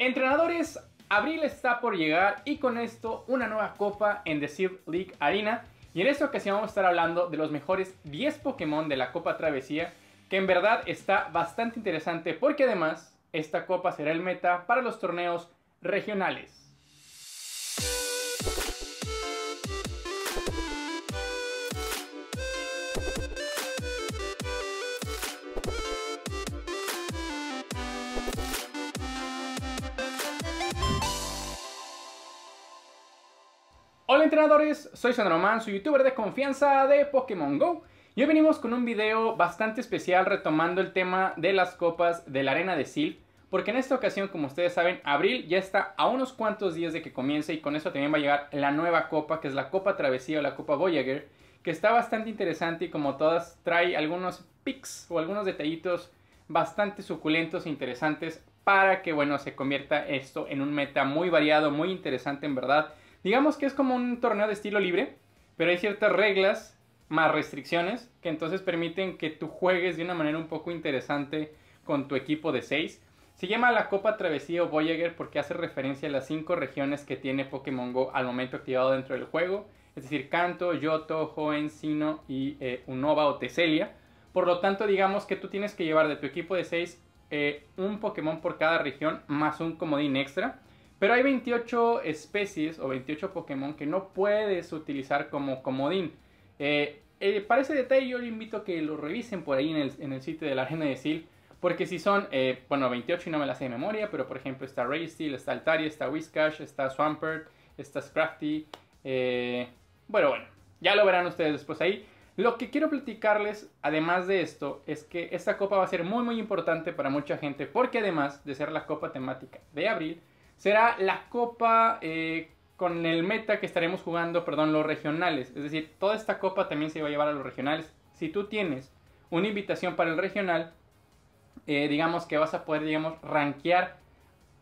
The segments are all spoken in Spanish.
Entrenadores, abril está por llegar y con esto una nueva copa en The Seed League Arena. Y en esta ocasión vamos a estar hablando de los mejores 10 Pokémon de la Copa Travesía, que en verdad está bastante interesante porque además esta copa será el meta para los torneos regionales. Hola entrenadores, soy Man, su youtuber de confianza de Pokémon GO y hoy venimos con un video bastante especial retomando el tema de las copas de la arena de Sil porque en esta ocasión, como ustedes saben, abril ya está a unos cuantos días de que comience y con eso también va a llegar la nueva copa, que es la Copa Travesía o la Copa Voyager, que está bastante interesante y como todas trae algunos pics o algunos detallitos bastante suculentos e interesantes para que, bueno, se convierta esto en un meta muy variado, muy interesante en verdad Digamos que es como un torneo de estilo libre, pero hay ciertas reglas más restricciones que entonces permiten que tú juegues de una manera un poco interesante con tu equipo de 6. Se llama la Copa Travesía o Voyager porque hace referencia a las 5 regiones que tiene Pokémon Go al momento activado dentro del juego, es decir, Kanto, Yoto, Hoenn, Sino y eh, Unova o Tecelia. Por lo tanto, digamos que tú tienes que llevar de tu equipo de 6 eh, un Pokémon por cada región más un comodín extra. Pero hay 28 especies o 28 Pokémon que no puedes utilizar como comodín. Eh, eh, para ese detalle yo les invito a que lo revisen por ahí en el, sitio de la Arena de Sil. Porque si son, eh, bueno, 28 y no me las sé de memoria, pero por ejemplo está Steel, está Altaria, está Whiskash, está Swampert, está Scrafty. bueno, bueno, ya lo verán ustedes después ahí. Lo que quiero platicarles, además de esto, es que esta copa va a ser muy muy importante para mucha gente porque además de ser la copa temática de abril, será la copa eh, con el meta que estaremos jugando, perdón, los regionales. Es decir, toda esta copa también se va a llevar a los regionales. Si tú tienes una invitación para el regional, eh, digamos que vas a poder, digamos, rankear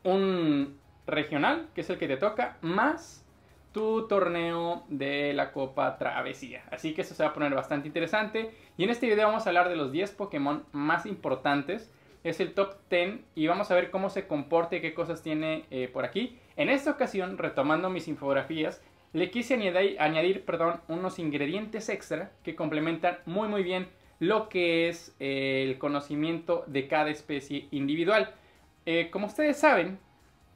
un regional, que es el que te toca, más tu torneo de la Copa Travesía. Así que eso se va a poner bastante interesante. Y en este video vamos a hablar de los 10 Pokémon más importantes es el top 10 y vamos a ver cómo se comporta y qué cosas tiene eh, por aquí. En esta ocasión, retomando mis infografías, le quise añadir, añadir perdón, unos ingredientes extra que complementan muy muy bien lo que es eh, el conocimiento de cada especie individual. Eh, como ustedes saben,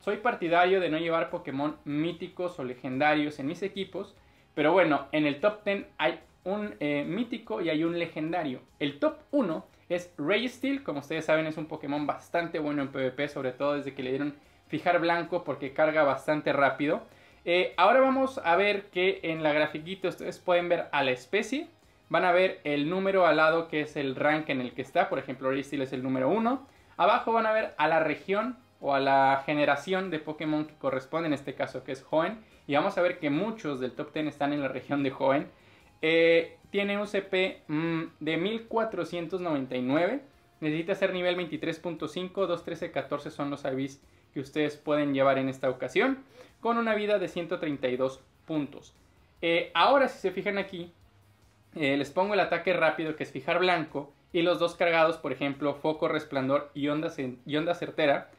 soy partidario de no llevar Pokémon míticos o legendarios en mis equipos, pero bueno, en el top 10 hay un mítico y hay un legendario. El top 1 es Registeel. Como ustedes saben, es un Pokémon bastante bueno en PvP, sobre todo desde que le dieron fijar blanco porque carga bastante rápido. Eh, ahora vamos a ver que en la grafiquita ustedes pueden ver a la especie. Van a ver el número al lado que es el rank en el que está. Por ejemplo, Registeel es el número 1. Abajo van a ver a la región o a la generación de Pokémon que corresponde, en este caso que es Joven. Y vamos a ver que muchos del top 10 están en la región de Joven. Eh, tiene un CP mm, de 1499. Necesita ser nivel 23.5, 2, 13, 14 son los avis que ustedes pueden llevar en esta ocasión, con una vida de 132 puntos. Eh, ahora si se fijan aquí, eh, les pongo el ataque rápido que es fijar blanco y los dos cargados, por ejemplo, foco, resplandor y onda, y onda certera.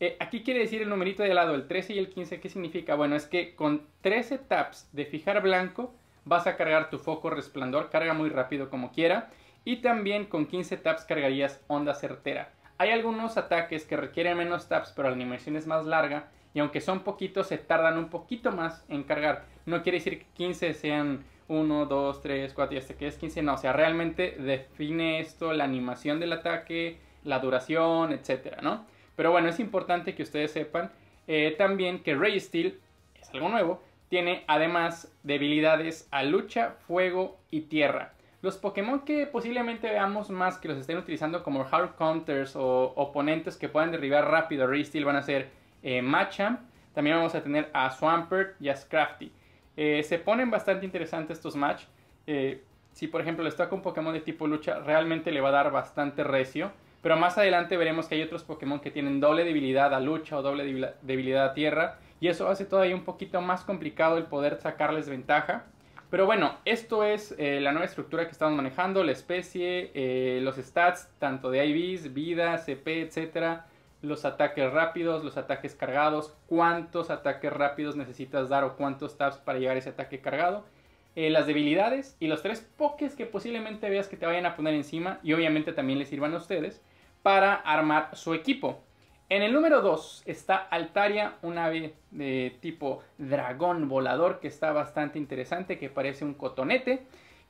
Eh, aquí quiere decir el numerito de lado, el 13 y el 15, ¿qué significa? Bueno, es que con 13 taps de fijar blanco vas a cargar tu foco resplandor, carga muy rápido como quiera. Y también con 15 taps cargarías onda certera. Hay algunos ataques que requieren menos taps pero la animación es más larga y aunque son poquitos se tardan un poquito más en cargar. No quiere decir que 15 sean 1, 2, 3, 4 y hasta que es 15, no, o sea, realmente define esto la animación del ataque, la duración, etcétera, ¿no? Pero bueno, es importante que ustedes sepan eh, también que Ray Steel es algo nuevo, tiene además debilidades a lucha, fuego y tierra. Los Pokémon que posiblemente veamos más que los estén utilizando como hard counters o oponentes que puedan derribar rápido Ristil van a ser eh, Machamp. También vamos a tener a Swampert y a Scrafty. Eh, se ponen bastante interesantes estos match. Eh, si por ejemplo le toca un Pokémon de tipo lucha, realmente le va a dar bastante recio. Pero más adelante veremos que hay otros Pokémon que tienen doble debilidad a lucha o doble debilidad a tierra y eso hace todavía un poquito más complicado el poder sacarles ventaja. Pero bueno, esto es eh, la nueva estructura que estamos manejando, la especie, eh, los stats, tanto de IVs, vida, CP, etc. los ataques rápidos, los ataques cargados, cuántos ataques rápidos necesitas dar o cuántos taps para llegar a ese ataque cargado, eh, las debilidades y los tres pokés que posiblemente veas que te vayan a poner encima y obviamente también les sirvan a ustedes para armar su equipo. En el número 2 está Altaria, un ave de tipo dragón volador que está bastante interesante, que parece un cotonete,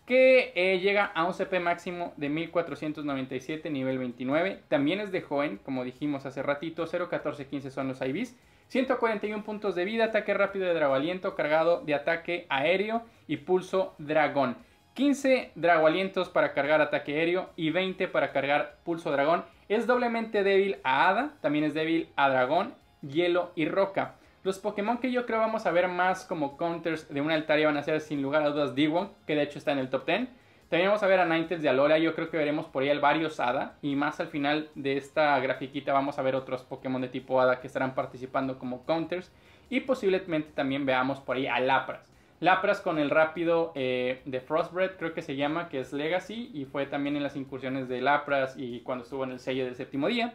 que eh, llega a un CP máximo de 1497, nivel 29. También es de joven, como dijimos hace ratito, 0, 14, 15 son los IVs. 141 puntos de vida, ataque rápido de dragaliento, cargado de ataque aéreo y pulso dragón. 15 dragoalientos para cargar ataque aéreo y 20 para cargar pulso dragón. Es doblemente débil a Hada, también es débil a Dragón, Hielo y Roca. Los Pokémon que yo creo vamos a ver más como counters de una altar van a ser sin lugar a dudas digo que de hecho está en el top 10. También vamos a ver a Ninetales de Alola, yo creo que veremos por ahí el varios Hada. Y más al final de esta grafiquita vamos a ver otros Pokémon de tipo Hada que estarán participando como counters. Y posiblemente también veamos por ahí a Lapras. Lapras con el rápido eh, de Frostbread, creo que se llama, que es Legacy, y fue también en las incursiones de Lapras y cuando estuvo en el sello del séptimo día.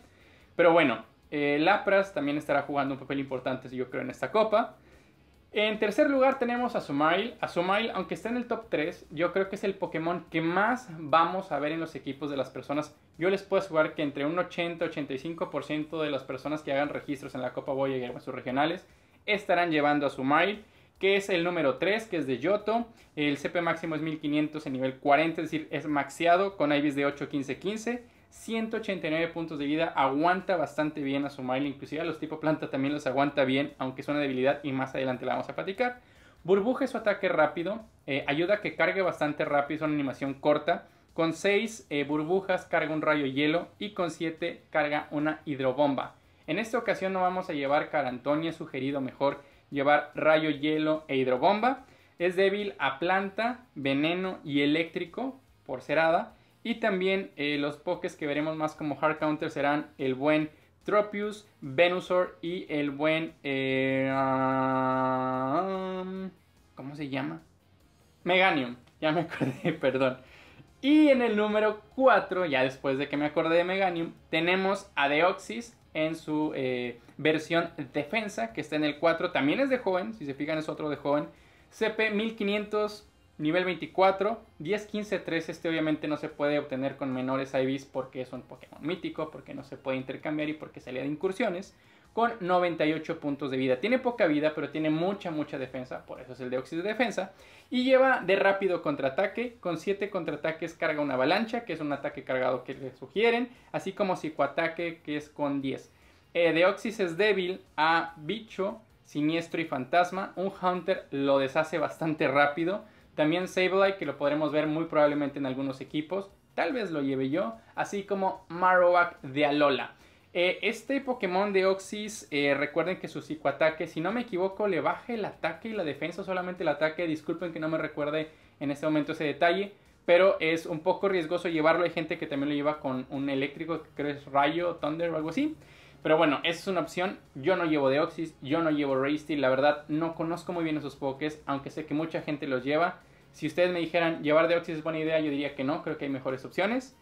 Pero bueno, eh, Lapras también estará jugando un papel importante, yo creo, en esta copa. En tercer lugar tenemos a Sumail. A Sumail, aunque está en el top 3, yo creo que es el Pokémon que más vamos a ver en los equipos de las personas. Yo les puedo asegurar que entre un 80-85% de las personas que hagan registros en la Copa Voyager y en sus regionales estarán llevando a Sumail que es el número 3, que es de Yoto. El CP máximo es 1500 en nivel 40, es decir, es maxeado con IBIS de 8, 15, 15. 189 puntos de vida, aguanta bastante bien a su mail inclusive a los tipo planta también los aguanta bien, aunque es una debilidad y más adelante la vamos a platicar. Burbuja es su ataque rápido, eh, ayuda a que cargue bastante rápido, es una animación corta. Con 6 eh, burbujas carga un rayo hielo y con 7 carga una hidrobomba. En esta ocasión no vamos a llevar Carantonia, sugerido mejor llevar rayo, hielo e hidrobomba. Es débil a planta, veneno y eléctrico por Cerada. Y también eh, los pokés que veremos más como hard counter serán el buen Tropius, Venusaur y el buen... Eh, ah, ¿Cómo se llama? Meganium. Ya me acordé, perdón. Y en el número 4, ya después de que me acordé de Meganium, tenemos a Deoxys, en su eh, versión defensa, que está en el 4, también es de joven, si se fijan es otro de joven. CP 1500, nivel 24, 10, 15, 13, este obviamente no se puede obtener con menores IVs porque es un Pokémon mítico, porque no se puede intercambiar y porque salía de incursiones con 98 puntos de vida. Tiene poca vida, pero tiene mucha, mucha defensa, por eso es el de de defensa. Y lleva de rápido contraataque, con 7 contraataques carga una avalancha, que es un ataque cargado que le sugieren, así como psicoataque, que es con 10. Eh, Deoxys es débil a bicho, siniestro y fantasma. Un Hunter lo deshace bastante rápido. También Sableye, que lo podremos ver muy probablemente en algunos equipos. Tal vez lo lleve yo. Así como Marowak de Alola. Eh, este Pokémon de Oxys, eh, recuerden que su psicoataque, si no me equivoco, le baja el ataque y la defensa, solamente el ataque. Disculpen que no me recuerde en este momento ese detalle, pero es un poco riesgoso llevarlo. Hay gente que también lo lleva con un eléctrico, que creo es Rayo, Thunder o algo así. Pero bueno, esa es una opción. Yo no llevo Deoxys, yo no llevo Raisty. La verdad, no conozco muy bien esos Pokés, aunque sé que mucha gente los lleva. Si ustedes me dijeran llevar Deoxys es buena idea, yo diría que no, creo que hay mejores opciones.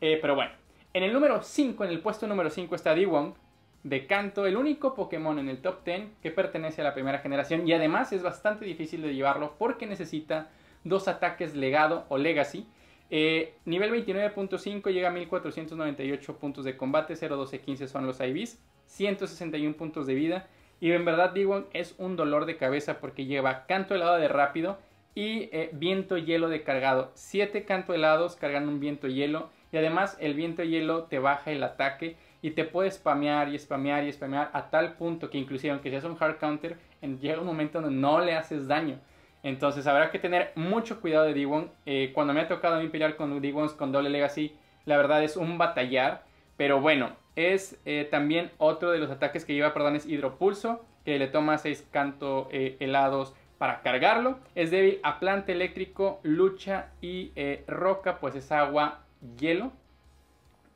Eh, pero bueno, en el número 5, en el puesto número 5 está Dewong de Canto, el único Pokémon en el top 10 que pertenece a la primera generación y además es bastante difícil de llevarlo porque necesita dos ataques legado o legacy. Eh, nivel 29.5 llega a 1498 puntos de combate, 0, 12, 15 son los IVs, 161 puntos de vida. Y en verdad Dewong es un dolor de cabeza porque lleva canto helado de rápido y eh, viento hielo de cargado. 7 canto helados cargan un viento hielo y además el viento y hielo te baja el ataque y te puede spamear y spamear y spamear a tal punto que inclusive aunque seas un hard counter, llega un momento donde no le haces daño. Entonces habrá que tener mucho cuidado de d eh, cuando me ha tocado a mí pelear con Digons con doble legacy, la verdad es un batallar. Pero bueno, es eh, también otro de los ataques que lleva, perdón, es Hidropulso, que le toma 6 canto eh, helados para cargarlo. Es débil a planta eléctrico, lucha y roca, pues es agua hielo.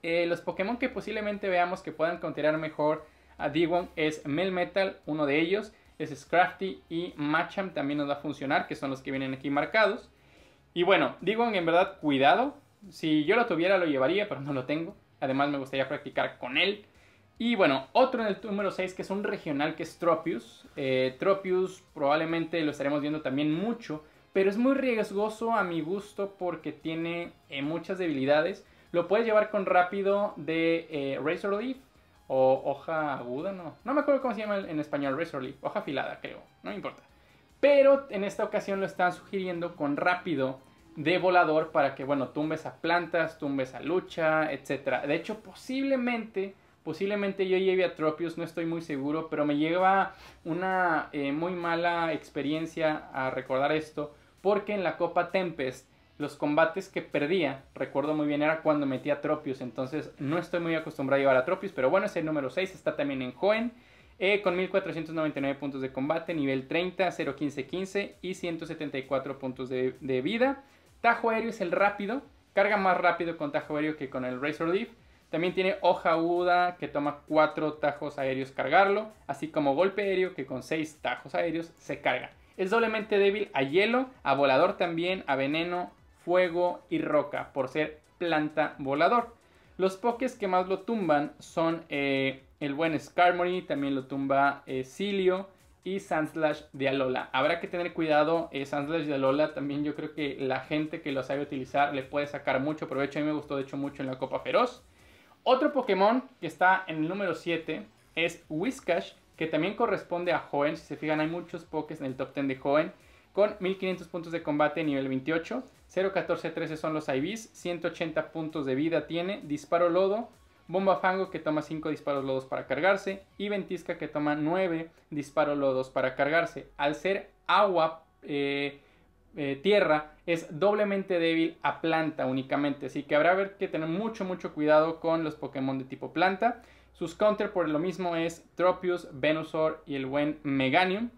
Eh, los Pokémon que posiblemente veamos que puedan continuar mejor a Digimon es Melmetal, uno de ellos, es Scrafty y Macham también nos va a funcionar, que son los que vienen aquí marcados. Y bueno, Digon, en verdad, cuidado. Si yo lo tuviera lo llevaría, pero no lo tengo. Además me gustaría practicar con él. Y bueno, otro en el número 6 que es un regional que es Tropius. Eh, Tropius probablemente lo estaremos viendo también mucho pero es muy riesgoso a mi gusto porque tiene eh, muchas debilidades. Lo puedes llevar con rápido de eh, Razor Leaf o hoja aguda, no. No me acuerdo cómo se llama en español Razor Leaf. Hoja afilada, creo. No importa. Pero en esta ocasión lo están sugiriendo con rápido de volador para que, bueno, tumbes a plantas, tumbes a lucha, etc. De hecho, posiblemente, posiblemente yo lleve a no estoy muy seguro, pero me lleva una eh, muy mala experiencia a recordar esto porque en la Copa Tempest los combates que perdía, recuerdo muy bien, era cuando metía a Tropius, entonces no estoy muy acostumbrado a llevar a Tropius, pero bueno, es el número 6, está también en Joen, eh, con 1499 puntos de combate, nivel 30, 01515 15 y 174 puntos de, vida. Tajo aéreo es el rápido, carga más rápido con tajo aéreo que con el Razor Leaf. También tiene hoja aguda que toma 4 tajos aéreos cargarlo, así como golpe aéreo que con 6 tajos aéreos se carga. Es doblemente débil a hielo, a volador también, a veneno, fuego y roca, por ser planta volador. Los pokés que más lo tumban son eh, el buen Scarmory, también lo tumba eh, Silio y Sandslash de Alola. Habrá que tener cuidado, eh, Sandslash de Alola también yo creo que la gente que lo sabe utilizar le puede sacar mucho provecho. A mí me gustó de hecho mucho en la Copa Feroz. Otro Pokémon que está en el número 7 es Whiskash, que también corresponde a Hoenn. Si se fijan, hay muchos pokés en el top 10 de Hoenn. Con 1500 puntos de combate nivel 28, 0-14-13 son los IVs, 180 puntos de vida tiene, disparo lodo, bomba fango que toma 5 disparos lodos para cargarse y ventisca que toma 9 disparos lodos para cargarse. Al ser agua, eh, eh, tierra es doblemente débil a planta únicamente. Así que habrá que tener mucho, mucho cuidado con los Pokémon de tipo planta. Sus counter por lo mismo es Tropius, Venusaur y el buen Meganium.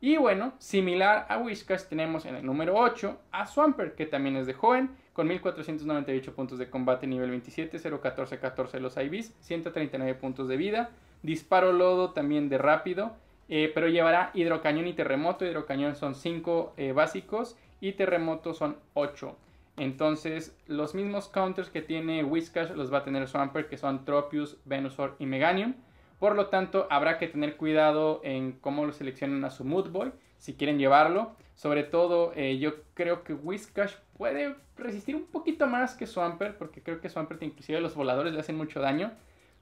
Y bueno, similar a Whiskers, tenemos en el número 8 a Swampert, que también es de joven, con 1498 puntos de combate nivel 27, 014 14 los IVs, 139 puntos de vida, disparo lodo también de rápido, eh, pero llevará hidrocañón y terremoto, hidrocañón son 5 eh, básicos y terremoto son 8. Entonces, los mismos counters que tiene Whiskash los va a tener Swampert, que son Tropius, Venusaur y Meganium. Por lo tanto, habrá que tener cuidado en cómo lo seleccionan a su Mood si quieren llevarlo. Sobre todo, eh, yo creo que Whiskash puede resistir un poquito más que Swampert, porque creo que Swampert inclusive los voladores le hacen mucho daño.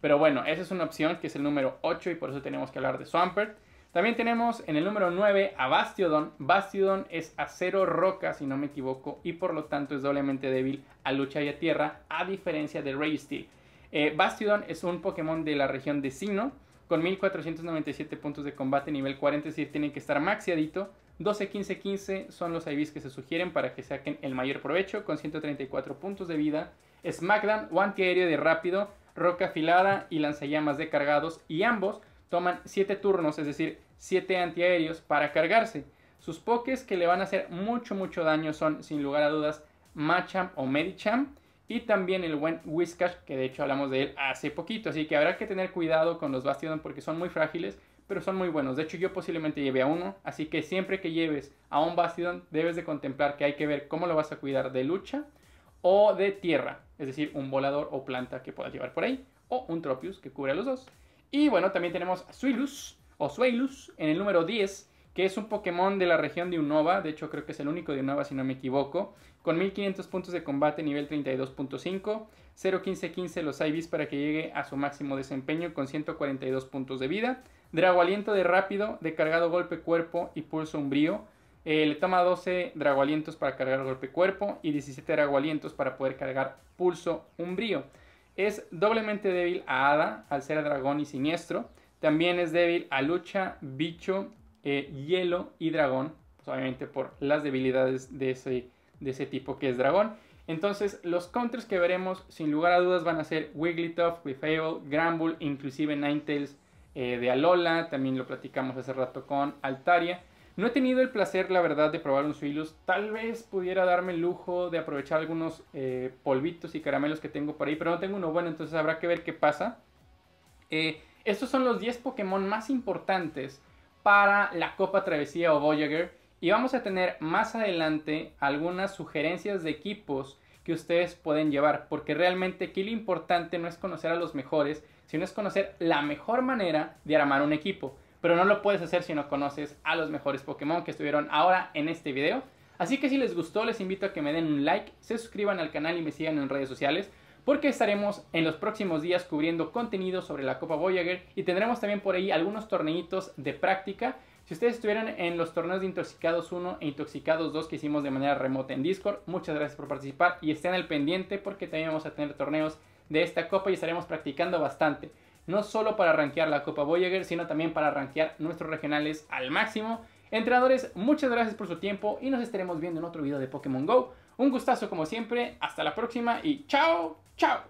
Pero bueno, esa es una opción que es el número 8 y por eso tenemos que hablar de Swampert. También tenemos en el número 9 a Bastiodon. Bastiodon es acero roca, si no me equivoco, y por lo tanto es doblemente débil a lucha y a tierra, a diferencia de Registeel. Eh, Bastiodon es un Pokémon de la región de Sino, con 1497 puntos de combate nivel 40, es decir, tienen que estar maxiadito. 12, 15, 15 son los IVs que se sugieren para que saquen el mayor provecho, con 134 puntos de vida. Smackdown, o antiaéreo de rápido, roca afilada y lanzallamas de cargados, y ambos toman 7 turnos, es decir, 7 antiaéreos para cargarse. Sus pokés que le van a hacer mucho, mucho daño son, sin lugar a dudas, Machamp o Medicham. Y también el buen Whiskash, que de hecho hablamos de él hace poquito. Así que habrá que tener cuidado con los bastion porque son muy frágiles, pero son muy buenos. De hecho, yo posiblemente lleve a uno. Así que siempre que lleves a un Bastion, debes de contemplar que hay que ver cómo lo vas a cuidar de lucha o de tierra. Es decir, un volador o planta que puedas llevar por ahí. O un Tropius que cubre a los dos. Y bueno, también tenemos a Suilus, Osweilus en el número 10, que es un Pokémon de la región de Unova, de hecho creo que es el único de Unova si no me equivoco, con 1500 puntos de combate nivel 32.5, 0.15.15 los Ibis para que llegue a su máximo desempeño con 142 puntos de vida, Dragoaliento de rápido, de cargado golpe cuerpo y pulso umbrío, eh, le toma 12 dragualientos para cargar golpe cuerpo y 17 dragualientos para poder cargar pulso umbrío. Es doblemente débil a Hada al ser dragón y siniestro. También es débil a lucha, bicho, eh, hielo y dragón. Pues, obviamente por las debilidades de ese, de ese tipo que es dragón. Entonces, los counters que veremos, sin lugar a dudas, van a ser Wigglytuff, Clefable, Granbull, inclusive Ninetales eh, de Alola. También lo platicamos hace rato con Altaria. No he tenido el placer, la verdad, de probar un Suilus. Tal vez pudiera darme el lujo de aprovechar algunos eh, polvitos y caramelos que tengo por ahí, pero no tengo uno bueno, entonces habrá que ver qué pasa. Eh, estos son los 10 Pokémon más importantes para la Copa Travesía o Voyager. Y vamos a tener más adelante algunas sugerencias de equipos que ustedes pueden llevar. Porque realmente aquí lo importante no es conocer a los mejores, sino es conocer la mejor manera de armar un equipo. Pero no lo puedes hacer si no conoces a los mejores Pokémon que estuvieron ahora en este video. Así que si les gustó, les invito a que me den un like, se suscriban al canal y me sigan en redes sociales porque estaremos en los próximos días cubriendo contenido sobre la Copa Voyager y tendremos también por ahí algunos torneitos de práctica. Si ustedes estuvieran en los torneos de Intoxicados 1 e Intoxicados 2 que hicimos de manera remota en Discord, muchas gracias por participar y estén al pendiente porque también vamos a tener torneos de esta copa y estaremos practicando bastante. No solo para rankear la Copa Voyager, sino también para rankear nuestros regionales al máximo. Entrenadores, muchas gracias por su tiempo y nos estaremos viendo en otro video de Pokémon GO. Un gustazo como siempre, hasta la próxima y chao, chao.